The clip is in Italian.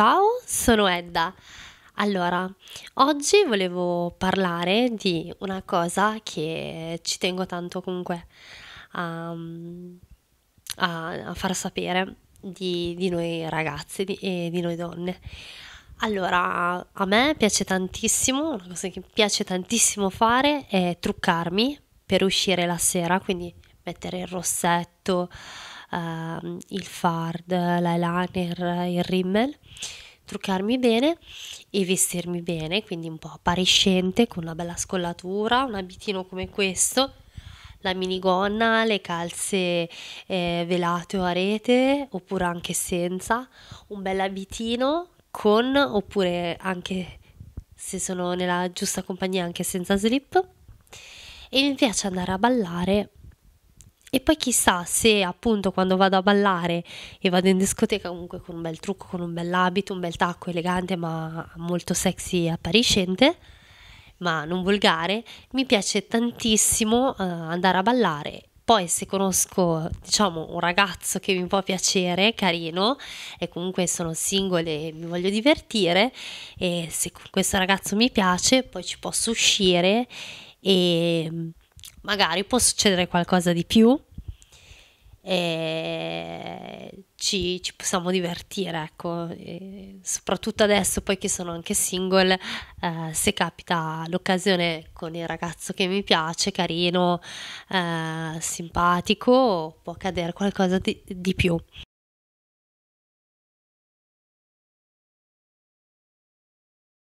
Ciao, sono Edda. Allora, oggi volevo parlare di una cosa che ci tengo tanto comunque a, a, a far sapere di, di noi ragazzi di, e di noi donne. Allora, a me piace tantissimo, una cosa che piace tantissimo fare è truccarmi per uscire la sera, quindi mettere il rossetto, uh, il fard, l'eyeliner, il rimmel, truccarmi bene e vestirmi bene, quindi un po' appariscente con una bella scollatura, un abitino come questo, la minigonna, le calze eh, velate o a rete oppure anche senza, un bel abitino con oppure anche se sono nella giusta compagnia anche senza slip e mi piace andare a ballare e poi chissà se appunto quando vado a ballare e vado in discoteca comunque con un bel trucco, con un bel abito, un bel tacco elegante ma molto sexy e appariscente, ma non volgare, mi piace tantissimo uh, andare a ballare. Poi se conosco, diciamo, un ragazzo che mi può piacere, carino, e comunque sono single e mi voglio divertire, e se questo ragazzo mi piace, poi ci posso uscire e magari può succedere qualcosa di più e ci, ci possiamo divertire, ecco, e soprattutto adesso poiché sono anche single, eh, se capita l'occasione con il ragazzo che mi piace, carino, eh, simpatico, può accadere qualcosa di, di più.